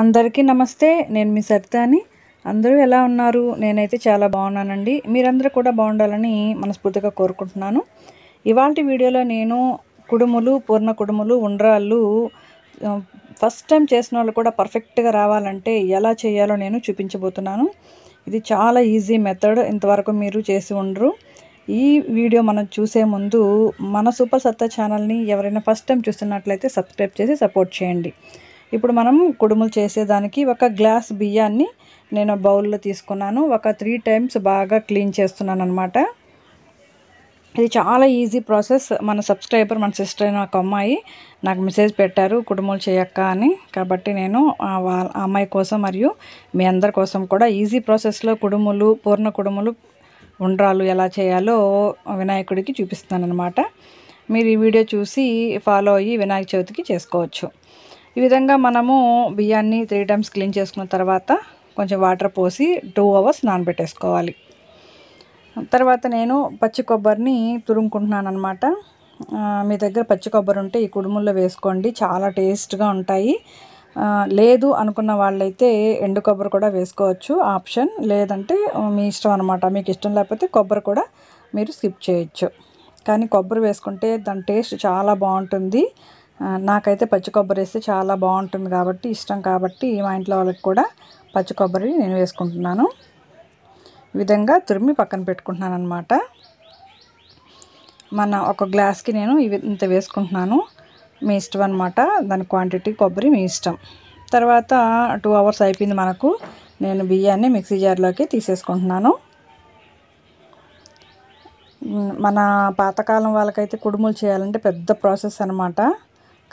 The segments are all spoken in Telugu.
అందరికీ నమస్తే నేను మీ అని అందరూ ఎలా ఉన్నారు నేనైతే చాలా బాగున్నానండి మీరందరూ కూడా బాగుండాలని మనస్ఫూర్తిగా కోరుకుంటున్నాను ఇవాళ వీడియోలో నేను కుడుములు పూర్ణ కుడుములు ఉండ్రాళ్ళు ఫస్ట్ టైం చేసిన వాళ్ళు కూడా పర్ఫెక్ట్గా రావాలంటే ఎలా చేయాలో నేను చూపించబోతున్నాను ఇది చాలా ఈజీ మెథడ్ ఇంతవరకు మీరు చేసి ఉండరు ఈ వీడియో మనం చూసే ముందు మన సూపర్ సత్తా ఛానల్ని ఎవరైనా ఫస్ట్ టైం చూస్తున్నట్లయితే సబ్స్క్రైబ్ చేసి సపోర్ట్ చేయండి ఇప్పుడు మనం కుడుములు చేసేదానికి ఒక గ్లాస్ బియ్యాన్ని నేను బౌల్లో తీసుకున్నాను ఒక త్రీ టైమ్స్ బాగా క్లీన్ చేస్తున్నాను అనమాట ఇది చాలా ఈజీ ప్రాసెస్ మన సబ్స్క్రైబర్ మన సిస్టర్ అయిన ఒక అమ్మాయి నాకు మెసేజ్ పెట్టారు కుటుంబం చేయక్క అని కాబట్టి నేను ఆ అమ్మాయి కోసం మరియు మీ అందరి కోసం కూడా ఈజీ ప్రాసెస్లో కుడుములు పూర్ణ కుడుములు ఉండ్రాలు ఎలా చేయాలో వినాయకుడికి చూపిస్తాను అనమాట మీరు ఈ వీడియో చూసి ఫాలో అయ్యి వినాయక చవితికి చేసుకోవచ్చు ఈ విధంగా మనము బియ్యాన్ని త్రీ టైమ్స్ క్లీన్ చేసుకున్న తర్వాత కొంచెం వాటర్ పోసి టూ అవర్స్ నానబెట్టేసుకోవాలి తర్వాత నేను పచ్చి కొబ్బరిని తురుముకుంటున్నాను అనమాట మీ దగ్గర పచ్చి కొబ్బరి ఉంటే ఈ కుడుముల్లో వేసుకోండి చాలా టేస్ట్గా ఉంటాయి లేదు అనుకున్న వాళ్ళైతే ఎండు కొబ్బరి కూడా వేసుకోవచ్చు ఆప్షన్ లేదంటే మీ ఇష్టం అనమాట మీకు ఇష్టం లేకపోతే కొబ్బరి కూడా మీరు స్కిప్ చేయొచ్చు కానీ కొబ్బరి వేసుకుంటే దాని టేస్ట్ చాలా బాగుంటుంది నాకైతే పచ్చి కొబ్బరి వేస్తే చాలా బాగుంటుంది కాబట్టి ఇష్టం కాబట్టి మా ఇంట్లో వాళ్ళకి కూడా పచ్చి కొబ్బరి నేను వేసుకుంటున్నాను ఈ విధంగా తురిమి పక్కన పెట్టుకుంటున్నాను అనమాట మన ఒక గ్లాస్కి నేను ఇంత వేసుకుంటున్నాను మీ ఇష్టం అనమాట దాని క్వాంటిటీ కొబ్బరి మీ ఇష్టం తర్వాత టూ అవర్స్ అయిపోయింది మనకు నేను బియ్యాన్ని మిక్సీ జార్లోకి తీసేసుకుంటున్నాను మన పాతకాలం వాళ్ళకైతే కుడుములు చేయాలంటే పెద్ద ప్రాసెస్ అనమాట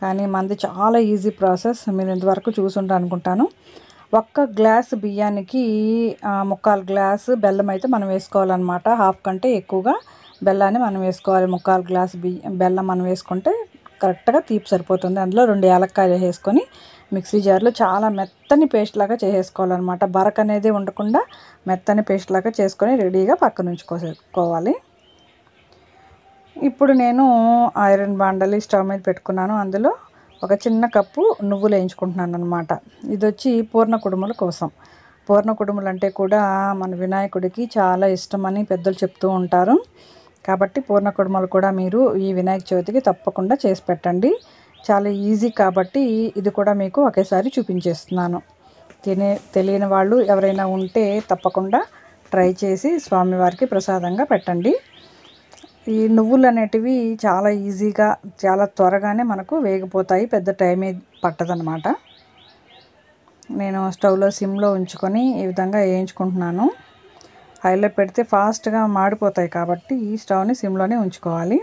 కానీ మంది చాలా ఈజీ ప్రాసెస్ మీరు ఇంతవరకు చూసుంటా అనుకుంటాను ఒక్క గ్లాస్ బియ్యానికి ముక్కాలు గ్లాస్ బెల్లం అయితే మనం వేసుకోవాలన్నమాట హాఫ్ కంటే ఎక్కువగా బెల్లాన్ని మనం వేసుకోవాలి ముక్కాలు గ్లాస్ బియ్యం బెల్లం మనం వేసుకుంటే కరెక్ట్గా తీపి సరిపోతుంది అందులో రెండు ఏలక్కాయలు వేసుకొని మిక్సీ జార్లో చాలా మెత్తని పేస్ట్ లాగా చేసేసుకోవాలన్నమాట బరక్ అనేది ఉండకుండా మెత్తని పేస్ట్ లాగా చేసుకొని రెడీగా పక్కన ఉంచుకోసేసుకోవాలి ఇప్పుడు నేను ఐరన్ బాండలి స్టవ్ మీద పెట్టుకున్నాను అందులో ఒక చిన్న కప్పు నువ్వులు వేయించుకుంటున్నాను అనమాట ఇది వచ్చి పూర్ణ కుటుంబుల కోసం పూర్ణ కుటుంబులు అంటే కూడా మన వినాయకుడికి చాలా ఇష్టమని పెద్దలు చెప్తూ ఉంటారు కాబట్టి పూర్ణ కుడుములు కూడా మీరు ఈ వినాయక చవితికి తప్పకుండా చేసి పెట్టండి చాలా ఈజీ కాబట్టి ఇది కూడా మీకు ఒకేసారి చూపించేస్తున్నాను తినే తెలియని వాళ్ళు ఎవరైనా ఉంటే తప్పకుండా ట్రై చేసి స్వామివారికి ప్రసాదంగా పెట్టండి ఈ నువ్వులు అనేటివి చాలా ఈజీగా చాలా త్వరగానే మనకు వేగిపోతాయి పెద్ద టైం పట్టదనమాట నేను స్టవ్లో సిమ్లో ఉంచుకొని ఈ విధంగా వేయించుకుంటున్నాను హైలో పెడితే ఫాస్ట్గా మాడిపోతాయి కాబట్టి ఈ స్టవ్ని సిమ్లోనే ఉంచుకోవాలి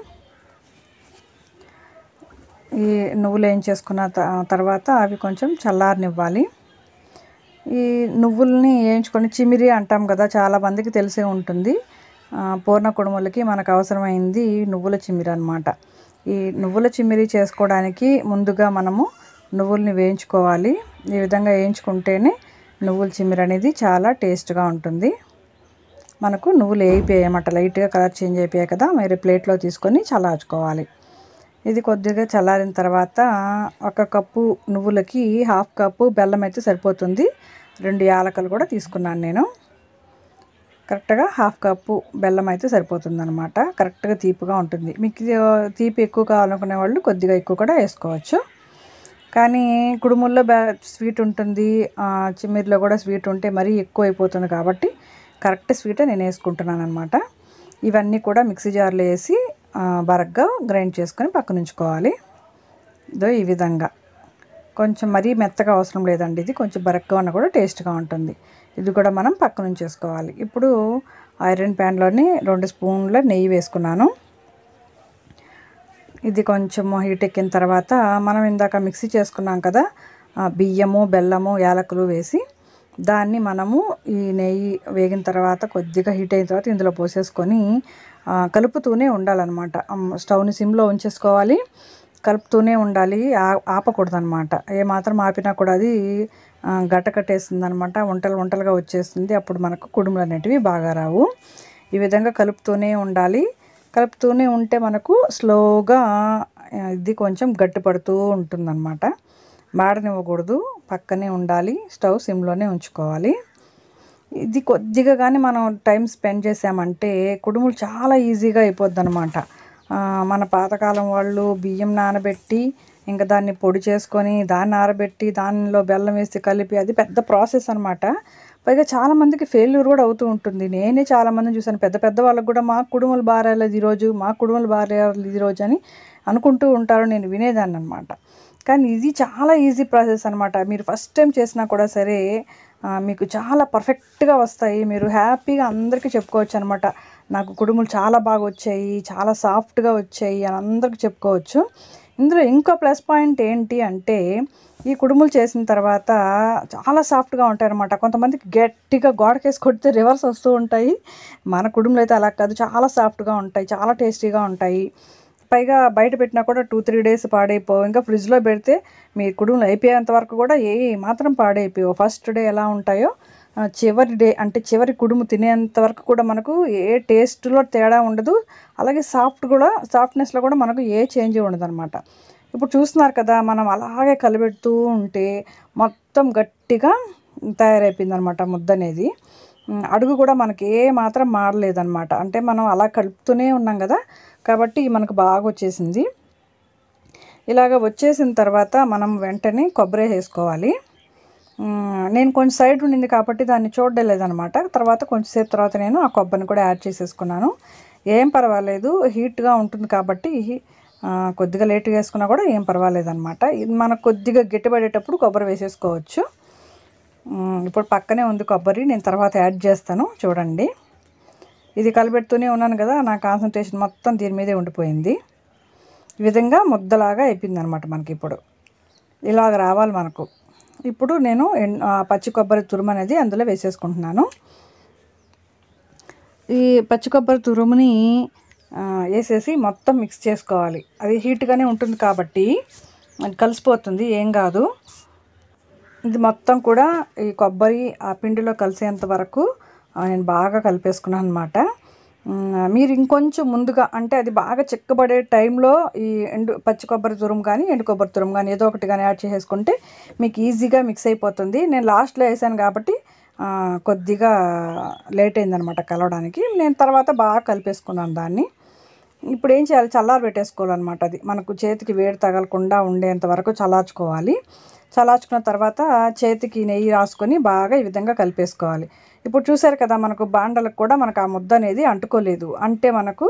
ఈ నువ్వులు ఏం చేసుకున్న తర్వాత అవి కొంచెం చల్లారనివ్వాలి ఈ నువ్వుల్ని వేయించుకొని చిమిరి అంటాం కదా చాలామందికి తెలిసే ఉంటుంది పూర్ణ కుడుములకి మనకు అవసరమైంది నువ్వుల చిమ్మిరి అనమాట ఈ నువ్వుల చిమ్మిరి చేసుకోవడానికి ముందుగా మనము నువ్వుల్ని వేయించుకోవాలి ఈ విధంగా వేయించుకుంటేనే నువ్వుల చిమ్మిరి అనేది చాలా టేస్ట్గా ఉంటుంది మనకు నువ్వులు వేయిపోయాయి అన్నమాట లైట్గా కలర్ చేంజ్ అయిపోయాయి కదా మీరు ప్లేట్లో తీసుకొని చల్లార్చుకోవాలి ఇది కొద్దిగా చల్లారిన తర్వాత ఒక కప్పు నువ్వులకి హాఫ్ కప్పు బెల్లం అయితే సరిపోతుంది రెండు యాలకలు కూడా తీసుకున్నాను నేను కరెక్ట్గా హాఫ్ కప్పు బెల్లం అయితే సరిపోతుంది అనమాట కరెక్ట్గా తీపిగా ఉంటుంది మీకు తీపి ఎక్కువ కావాలనుకునే వాళ్ళు కొద్దిగా ఎక్కువ కూడా వేసుకోవచ్చు కానీ కుడుముల్లో బ్యా స్వీట్ ఉంటుంది చిమ్మిరిలో కూడా స్వీట్ ఉంటే మరీ ఎక్కువ అయిపోతుంది కాబట్టి కరెక్ట్ స్వీటే నేను వేసుకుంటున్నాను అనమాట ఇవన్నీ కూడా మిక్సీ జార్లో వేసి బరగ్గా గ్రైండ్ చేసుకొని పక్కన ఉంచుకోవాలి ఇదో ఈ విధంగా కొంచెం మరీ మెత్తగా అవసరం లేదండి ఇది కొంచెం బరగ్గా ఉన్న కూడా టేస్ట్గా ఉంటుంది ఇది కూడా మనం పక్క నుంచి ఇప్పుడు ఐరన్ ప్యాన్లోని రెండు స్పూన్ల నెయ్యి వేసుకున్నాను ఇది కొంచెం హీట్ ఎక్కిన తర్వాత మనం ఇందాక మిక్సీ చేసుకున్నాం కదా బియ్యము బెల్లము యాలకులు వేసి దాన్ని మనము ఈ నెయ్యి వేగిన తర్వాత కొద్దిగా హీట్ అయిన తర్వాత ఇందులో పోసేసుకొని కలుపుతూనే ఉండాలన్నమాట స్టవ్ని సిమ్లో ఉంచేసుకోవాలి కలుపుతూనే ఉండాలి ఆపకూడదు అనమాట ఏమాత్రం ఆపినా కూడా అది గట్ట కట్టేస్తుంది అనమాట వంటలు వంటలుగా వచ్చేస్తుంది అప్పుడు మనకు కుడుములు అనేటివి బాగా రావు ఈ విధంగా కలుపుతూనే ఉండాలి కలుపుతూనే ఉంటే మనకు స్లోగా ఇది కొంచెం గట్టి పడుతూ ఉంటుందన్నమాట మాడనివ్వకూడదు పక్కనే ఉండాలి స్టవ్ సిమ్లోనే ఉంచుకోవాలి ఇది కొద్దిగా కానీ మనం టైం స్పెండ్ చేసామంటే కుడుములు చాలా ఈజీగా అయిపోద్ది అనమాట మన పాతకాలం వాళ్ళు బియ్యం నానబెట్టి ఇంకా దాన్ని పొడి చేసుకొని దాన్ని ఆరబెట్టి దానిలో బెల్లం వేసి కలిపి అది పెద్ద ప్రాసెస్ అనమాట పైగా చాలామందికి ఫెయిల్యూర్ కూడా అవుతూ ఉంటుంది నేనే చాలామందిని చూశాను పెద్ద పెద్ద వాళ్ళకు కూడా మా కుటుంబాలు బారేయాలి ఈరోజు మా కుటుంబాలు బారేయాలి ఈరోజు అని అనుకుంటూ ఉంటారు నేను వినేదాన్ని అనమాట కానీ ఇది చాలా ఈజీ ప్రాసెస్ అనమాట మీరు ఫస్ట్ టైం చేసినా కూడా సరే మీకు చాలా పర్ఫెక్ట్గా వస్తాయి మీరు హ్యాపీగా అందరికీ చెప్పుకోవచ్చు అనమాట నాకు కుడుములు చాలా బాగా వచ్చాయి చాలా సాఫ్ట్గా వచ్చాయి అని అందరికీ చెప్పుకోవచ్చు ఇందులో ఇంకో ప్లస్ పాయింట్ ఏంటి అంటే ఈ కుడుములు చేసిన తర్వాత చాలా సాఫ్ట్గా ఉంటాయి అనమాట కొంతమందికి గట్టిగా గోడకేసి కొడితే రివర్స్ వస్తూ ఉంటాయి మన కుడుములు అయితే అలా కాదు చాలా సాఫ్ట్గా ఉంటాయి చాలా టేస్టీగా ఉంటాయి పైగా బయట పెట్టినా కూడా టూ త్రీ డేస్ పాడైపోవు ఇంకా ఫ్రిడ్జ్లో పెడితే మీ కుడుములు అయిపోయేంత వరకు కూడా ఏ మాత్రం పాడైపోవు ఫస్ట్ డే ఎలా ఉంటాయో చివరి డే అంటే చివరి కుడుము తినేంత వరకు కూడా మనకు ఏ టేస్ట్లో తేడా ఉండదు అలాగే సాఫ్ట్ కూడా సాఫ్ట్నెస్లో కూడా మనకు ఏ చేంజ్ ఉండదు అనమాట ఇప్పుడు చూస్తున్నారు కదా మనం అలాగే కలిపెడుతూ ఉంటే మొత్తం గట్టిగా తయారైపోయింది అనమాట ముద్ద అనేది అడుగు కూడా మనకి ఏ మాత్రం మారలేదనమాట అంటే మనం అలా కలుపుతూనే ఉన్నాం కదా కాబట్టి మనకు బాగా వచ్చేసింది ఇలాగ వచ్చేసిన తర్వాత మనం వెంటనే కొబ్బరి వేసుకోవాలి నేను కొంచెం సైడ్ ఉండింది కాబట్టి దాన్ని చూడలేదనమాట తర్వాత కొంచెంసేపు తర్వాత నేను ఆ కొబ్బరిని కూడా యాడ్ చేసేసుకున్నాను ఏం పర్వాలేదు హీట్గా ఉంటుంది కాబట్టి కొద్దిగా లేట్గా వేసుకున్నా కూడా ఏం పర్వాలేదనమాట ఇది మనకు కొద్దిగా గిట్టబడేటప్పుడు కొబ్బరి వేసేసుకోవచ్చు ఇప్పుడు పక్కనే ఉంది కొబ్బరి నేను తర్వాత యాడ్ చేస్తాను చూడండి ఇది కలిపెడుతూనే ఉన్నాను కదా నా కాన్సన్ట్రేషన్ మొత్తం దీని మీదే ఉండిపోయింది ఈ విధంగా ముద్దలాగా అయిపోయింది అనమాట మనకి ఇప్పుడు ఇలాగ రావాలి మనకు ఇప్పుడు నేను పచ్చి కొబ్బరి తురుము అనేది అందులో వేసేసుకుంటున్నాను ఈ పచ్చి కొబ్బరి తురుముని వేసేసి మొత్తం మిక్స్ చేసుకోవాలి అది హీట్గానే ఉంటుంది కాబట్టి కలిసిపోతుంది ఏం కాదు ఇది మొత్తం కూడా ఈ కొబ్బరి ఆ పిండిలో కలిసేంత వరకు నేను బాగా కలిపేసుకున్నాను అనమాట మీరు ఇంకొంచెం ముందుగా అంటే అది బాగా చిక్కబడే టైంలో ఈ ఎండు పచ్చి కొబ్బరి తురుము కానీ ఎండు కొబ్బరి తురుము కానీ ఏదో ఒకటి కానీ యాడ్ చేసేసుకుంటే మీకు ఈజీగా మిక్స్ అయిపోతుంది నేను లాస్ట్లో వేసాను కాబట్టి కొద్దిగా లేట్ అయిందనమాట కలవడానికి నేను తర్వాత బాగా కలిపేసుకున్నాను దాన్ని ఇప్పుడు ఏం చేయాలి చల్లారు పెట్టేసుకోవాలన్నమాట అది మనకు చేతికి వేడి తగలకుండా ఉండేంత వరకు చల్లార్చుకోవాలి చల్లార్చుకున్న తర్వాత చేతికి నెయ్యి రాసుకొని బాగా ఈ విధంగా కలిపేసుకోవాలి ఇప్పుడు చూసారు కదా మనకు బాండలకు కూడా మనకు ఆ ముద్ద అనేది అంటుకోలేదు అంటే మనకు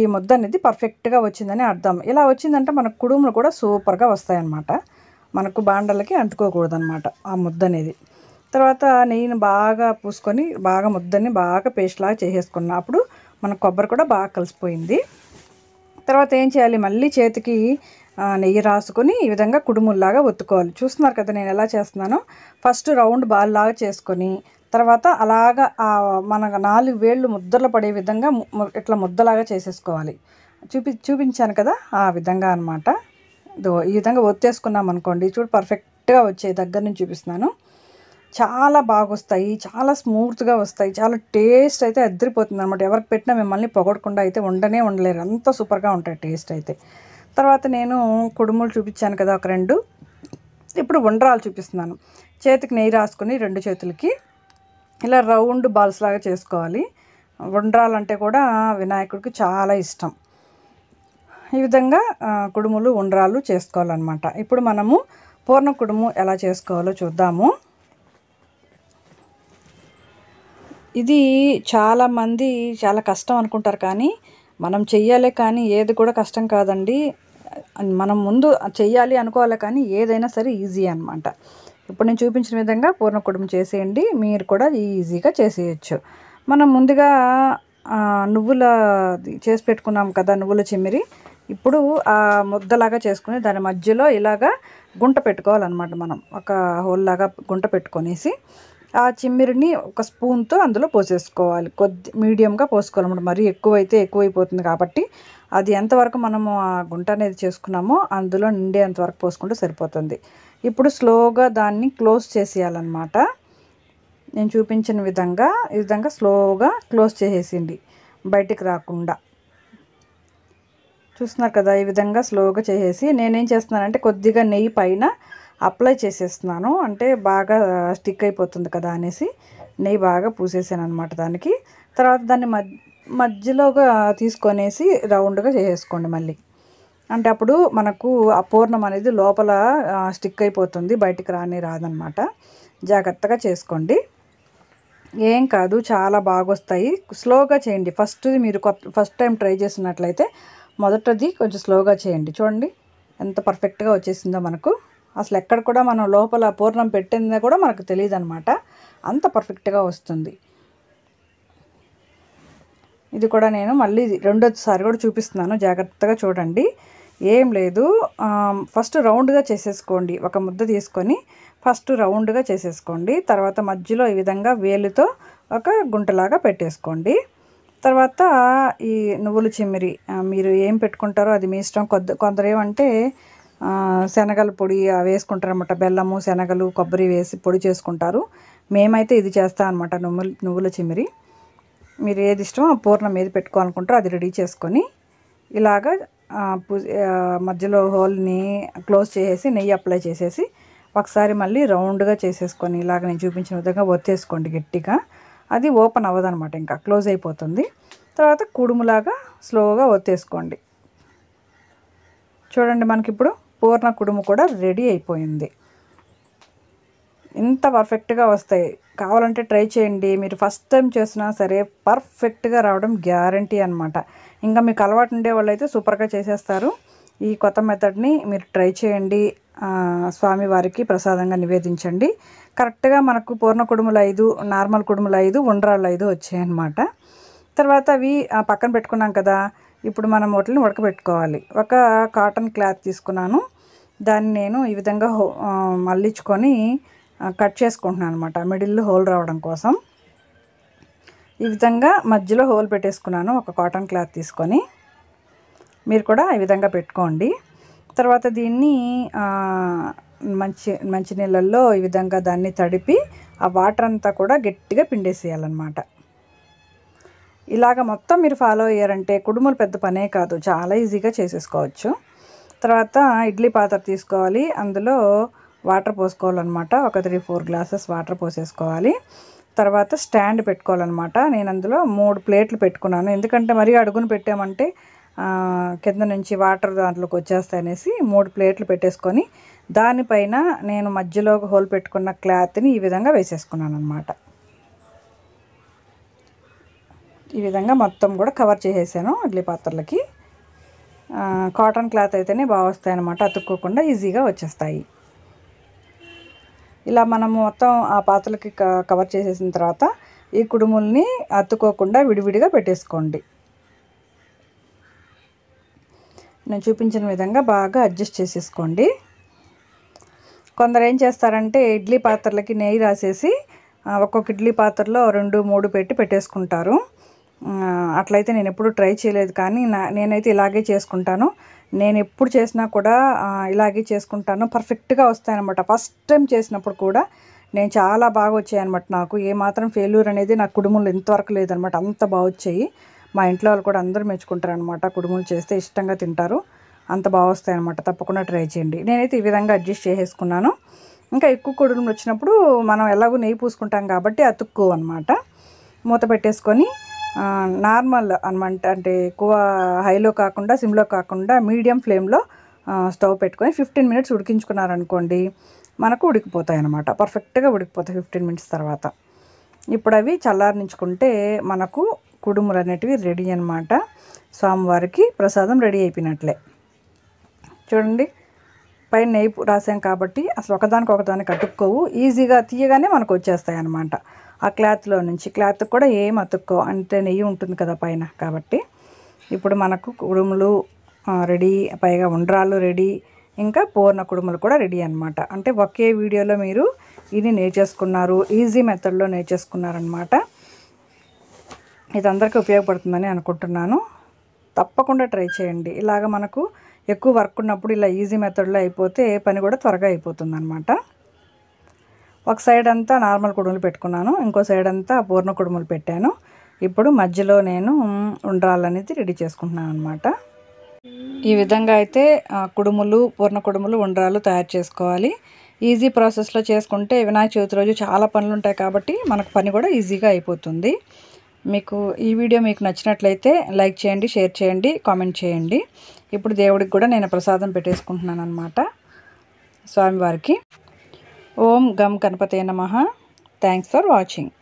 ఈ ముద్ద అనేది పర్ఫెక్ట్గా వచ్చిందని అర్థం ఇలా వచ్చిందంటే మనకు కుడుములు కూడా సూపర్గా వస్తాయన్నమాట మనకు బాండలకి అంటుకోకూడదన్నమాట ఆ ముద్ద అనేది తర్వాత నెయ్యిని బాగా పూసుకొని బాగా ముద్దని బాగా పేస్ట్లాగా చేసేసుకున్నప్పుడు మన కొబ్బరి కూడా బాగా కలిసిపోయింది తర్వాత ఏం చేయాలి మళ్ళీ చేతికి నెయ్యి రాసుకొని ఈ విధంగా కుడుముల్లాగా ఒత్తుకోవాలి చూస్తున్నారు కదా నేను ఎలా చేస్తున్నానో ఫస్ట్ రౌండ్ బాల్ లాగా చేసుకొని తర్వాత అలాగా మన నాలుగు వేళ్ళు ముద్దలు పడే విధంగా ఇట్లా ముద్దలాగా చేసేసుకోవాలి చూపి చూపించాను కదా ఆ విధంగా అనమాట ఈ విధంగా ఒత్తేసుకున్నాం అనుకోండి చూడు పర్ఫెక్ట్గా వచ్చే దగ్గర నుంచి చూపిస్తున్నాను చాలా బాగా వస్తాయి చాలా స్మూత్గా వస్తాయి చాలా టేస్ట్ అయితే అద్దరిపోతుంది అనమాట ఎవరికి పెట్టినా మిమ్మల్ని పొగడకుండా అయితే ఉండనే ఉండలేరు అంత సూపర్గా ఉంటాయి టేస్ట్ అయితే తర్వాత నేను కుడుములు చూపించాను కదా ఒక రెండు ఇప్పుడు ఉండ్రాలు చూపిస్తున్నాను చేతికి నెయ్యి రాసుకొని రెండు చేతులకి ఇలా రౌండ్ బాల్స్ లాగా చేసుకోవాలి ఉండ్రాలు అంటే కూడా వినాయకుడికి చాలా ఇష్టం ఈ విధంగా కుడుములు ఉండ్రాలు చేసుకోవాలన్నమాట ఇప్పుడు మనము పూర్ణ కుడుము ఎలా చేసుకోవాలో చూద్దాము ఇది చాలామంది చాలా కష్టం అనుకుంటారు కానీ మనం చెయ్యాలి కానీ ఏది కూడా కష్టం కాదండి మనం ముందు చెయ్యాలి అనుకోవాలి కానీ ఏదైనా సరే ఈజీ అనమాట ఇప్పుడు నేను చూపించిన విధంగా కుటుంబం చేసేయండి మీరు కూడా ఈజీగా చేసేయచ్చు మనం ముందుగా నువ్వుల చేసి పెట్టుకున్నాం కదా నువ్వుల చిమ్మిరి ఇప్పుడు ఆ ముద్దలాగా చేసుకుని దాని మధ్యలో ఇలాగా గుంట పెట్టుకోవాలన్నమాట మనం ఒక హోల్లాగా గుంట పెట్టుకొనేసి ఆ చిమ్మిరిని ఒక స్పూన్తో అందులో పోసేసుకోవాలి కొద్ది మీడియంగా పోసుకోవాలన్నమాట మరీ ఎక్కువైతే ఎక్కువైపోతుంది కాబట్టి అది ఎంతవరకు మనము ఆ గుంట అనేది చేసుకున్నామో అందులో నిండేంతవరకు పోసుకుంటే సరిపోతుంది ఇప్పుడు స్లోగా దాన్ని క్లోజ్ చేసేయాలన్నమాట నేను చూపించిన విధంగా ఈ విధంగా స్లోగా క్లోజ్ చేసేసింది బయటికి రాకుండా చూస్తున్నారు కదా ఈ విధంగా స్లోగా చేసేసి నేనేం చేస్తున్నానంటే కొద్దిగా నెయ్యి పైన అప్లై చేసేస్తున్నాను అంటే బాగా స్టిక్ అయిపోతుంది కదా అనేసి నెయ్యి బాగా పూసేసాను అనమాట దానికి తర్వాత దాన్ని మధ్యలోగా తీసుకొనేసి రౌండ్గా చేసేసుకోండి మళ్ళీ అంటే అప్పుడు మనకు అపూర్ణం అనేది లోపల స్టిక్ అయిపోతుంది బయటికి రాని రాదనమాట జాగ్రత్తగా చేసుకోండి ఏం కాదు చాలా బాగొస్తాయి స్లోగా చేయండి ఫస్ట్ మీరు ఫస్ట్ టైం ట్రై చేసినట్లయితే మొదటది కొంచెం స్లోగా చేయండి చూడండి ఎంత పర్ఫెక్ట్గా వచ్చేసిందో మనకు అసలు ఎక్కడ కూడా మనం లోపల పూర్ణం పెట్టిందా కూడా మనకు తెలియదు అనమాట అంత పర్ఫెక్ట్గా వస్తుంది ఇది కూడా నేను మళ్ళీ రెండోసారి కూడా చూపిస్తున్నాను జాగ్రత్తగా చూడండి ఏం లేదు ఫస్ట్ రౌండ్గా చేసేసుకోండి ఒక ముద్ద తీసుకొని ఫస్ట్ రౌండ్గా చేసేసుకోండి తర్వాత మధ్యలో ఈ విధంగా వేలుతో ఒక గుంటలాగా పెట్టేసుకోండి తర్వాత ఈ నువ్వుల చిమ్మిరి మీరు ఏం పెట్టుకుంటారో అది మీ ఇష్టం కొద్ది కొందరేమంటే శనగల పొడి వేసుకుంటారనమాట బెల్లము శనగలు కొబ్బరి వేసి పొడి చేసుకుంటారు మేమైతే ఇది చేస్తాం అనమాట నువ్వుల నువ్వుల చిమిరి మీరు ఏది ఇష్టమో ఆ పూర్ణం ఏది పెట్టుకోవాలనుకుంటారో అది రెడీ చేసుకొని ఇలాగ మధ్యలో హోల్ని క్లోజ్ చేసేసి నెయ్యి అప్లై చేసేసి ఒకసారి మళ్ళీ రౌండ్గా చేసేసుకొని ఇలాగ నేను చూపించిన విధంగా ఒత్తేసుకోండి గట్టిగా అది ఓపెన్ అవ్వదనమాట ఇంకా క్లోజ్ అయిపోతుంది తర్వాత కుడుములాగా స్లోగా ఒత్తేసుకోండి చూడండి మనకిప్పుడు పూర్ణ కుడుము కూడా రెడీ అయిపోయింది ఇంత పర్ఫెక్ట్గా వస్తాయి కావాలంటే ట్రై చేయండి మీరు ఫస్ట్ టైం చేసినా సరే పర్ఫెక్ట్గా రావడం గ్యారంటీ అనమాట ఇంకా మీకు అలవాటు ఉండే వాళ్ళు అయితే సూపర్గా చేసేస్తారు ఈ కొత్త మెథడ్ని మీరు ట్రై చేయండి స్వామివారికి ప్రసాదంగా నివేదించండి కరెక్ట్గా మనకు పూర్ణ కుడుములు ఐదు నార్మల్ కుడుములు ఐదు ఉండ్రాళ్ళు ఐదు వచ్చాయన్నమాట తర్వాత అవి పక్కన పెట్టుకున్నాం కదా ఇప్పుడు మనం వాటిని ఉడకబెట్టుకోవాలి ఒక కాటన్ క్లాత్ తీసుకున్నాను దాన్ని నేను ఈ విధంగా మళ్ళించుకొని కట్ చేసుకుంటున్నాను అనమాట మిడిల్లో హోల్ రావడం కోసం ఈ విధంగా మధ్యలో హోల్ పెట్టేసుకున్నాను ఒక కాటన్ క్లాత్ తీసుకొని మీరు కూడా ఈ విధంగా పెట్టుకోండి తర్వాత దీన్ని మంచి మంచి నీళ్ళల్లో ఈ విధంగా దాన్ని తడిపి ఆ వాటర్ అంతా కూడా గట్టిగా పిండేసేయాలన్నమాట ఇలాగ మొత్తం మీరు ఫాలో అయ్యారంటే కుడుములు పెద్ద పనే కాదు చాలా ఈజీగా చేసేసుకోవచ్చు తర్వాత ఇడ్లీ పాత్ర తీసుకోవాలి అందులో వాటర్ పోసుకోవాలన్నమాట ఒక త్రీ ఫోర్ గ్లాసెస్ వాటర్ పోసేసుకోవాలి తర్వాత స్టాండ్ పెట్టుకోవాలన్నమాట నేను అందులో మూడు ప్లేట్లు పెట్టుకున్నాను ఎందుకంటే మరీ అడుగును పెట్టామంటే కింద నుంచి వాటర్ దాంట్లోకి వచ్చేస్తాయనేసి మూడు ప్లేట్లు పెట్టేసుకొని దానిపైన నేను మధ్యలో హోల్ పెట్టుకున్న క్లాత్ని ఈ విధంగా వేసేసుకున్నాను అనమాట ఈ విధంగా మొత్తం కూడా కవర్ చేసేసాను ఇడ్లీ పాత్రలకి కాటన్ క్లాత్ అయితేనే బాగా వస్తాయి అనమాట అతుక్కోకుండా ఈజీగా వచ్చేస్తాయి ఇలా మనము మొత్తం ఆ పాత్రలకి కవర్ చేసేసిన తర్వాత ఈ కుడుముల్ని అతుక్కోకుండా విడివిడిగా పెట్టేసుకోండి నేను చూపించిన విధంగా బాగా అడ్జస్ట్ చేసేసుకోండి కొందరు ఏం చేస్తారంటే ఇడ్లీ పాత్రలకి నెయ్యి రాసేసి ఒక్కొక్క ఇడ్లీ పాత్రలో రెండు మూడు పెట్టి పెట్టేసుకుంటారు అట్లయితే నేను ఎప్పుడు ట్రై చేయలేదు కానీ నా నేనైతే ఇలాగే చేసుకుంటాను నేను ఎప్పుడు చేసినా కూడా ఇలాగే చేసుకుంటాను పర్ఫెక్ట్గా వస్తాయన్నమాట ఫస్ట్ టైం చేసినప్పుడు కూడా నేను చాలా బాగా వచ్చాయన్నమాట నాకు ఏమాత్రం ఫెయిల్యూర్ అనేది నా కుడుములు ఇంతవరకు లేదనమాట అంత బాగా వచ్చాయి మా ఇంట్లో వాళ్ళు కూడా అందరూ మెచ్చుకుంటారు అనమాట కుడుములు చేస్తే ఇష్టంగా తింటారు అంత బాగా వస్తాయి అనమాట తప్పకుండా ట్రై చేయండి నేనైతే ఈ విధంగా అడ్జస్ట్ చేసేసుకున్నాను ఇంకా ఎక్కువ కుడుములు వచ్చినప్పుడు మనం ఎలాగో నెయ్యి పూసుకుంటాం కాబట్టి అతుక్కు అనమాట మూత పెట్టేసుకొని నార్మల్ అనమాట అంటే ఎక్కువ హైలో కాకుండా సిమ్లో కాకుండా మీడియం ఫ్లేమ్లో స్టవ్ పెట్టుకొని ఫిఫ్టీన్ మినిట్స్ ఉడికించుకున్నారనుకోండి మనకు ఉడికిపోతాయి అనమాట పర్ఫెక్ట్గా ఉడికిపోతాయి ఫిఫ్టీన్ మినిట్స్ తర్వాత ఇప్పుడు అవి చల్లారించుకుంటే మనకు కుడుములు అనేటివి రెడీ అనమాట స్వామివారికి ప్రసాదం రెడీ అయిపోయినట్లే చూడండి పైన నెయ్యి రాసాం కాబట్టి అసలు ఒకదానికి ఒకదానికి కట్టుకోవు ఈజీగా తీయగానే మనకు వచ్చేస్తాయి అనమాట ఆ క్లాత్లో నుంచి క్లాత్ కూడా ఏం అతుక్కో అంటే నెయ్యి ఉంటుంది కదా పైన కాబట్టి ఇప్పుడు మనకు కుడుములు రెడీ పైగా ఉండ్రాలు రెడీ ఇంకా పూర్ణ కుడుములు కూడా రెడీ అనమాట అంటే ఒకే వీడియోలో మీరు ఇది నేర్చేసుకున్నారు ఈజీ మెథడ్లో నేర్చేసుకున్నారనమాట ఇది అందరికీ ఉపయోగపడుతుందని అనుకుంటున్నాను తప్పకుండా ట్రై చేయండి ఇలాగ మనకు ఎక్కువ వర్క్ ఉన్నప్పుడు ఇలా ఈజీ మెథడ్లో అయిపోతే ఏ పని కూడా త్వరగా అయిపోతుంది అనమాట ఒక సైడ్ అంతా నార్మల్ కుడుములు పెట్టుకున్నాను ఇంకో సైడ్ అంతా పూర్ణ కుడుములు పెట్టాను ఇప్పుడు మధ్యలో నేను అనేది రెడీ చేసుకుంటున్నాను అనమాట ఈ విధంగా అయితే కుడుములు పూర్ణ కుడుములు ఉండ్రాలు తయారు చేసుకోవాలి ఈజీ ప్రాసెస్లో చేసుకుంటే వినాయక చవితి రోజు చాలా పనులు ఉంటాయి కాబట్టి మనకు పని కూడా ఈజీగా అయిపోతుంది మీకు ఈ వీడియో మీకు నచ్చినట్లయితే లైక్ చేయండి షేర్ చేయండి కామెంట్ చేయండి ఇప్పుడు దేవుడికి కూడా నేను ప్రసాదం పెట్టేసుకుంటున్నాను అనమాట స్వామివారికి ఓం గమ్ గణపతే నమ థ్యాంక్స్ ఫర్ వాచింగ్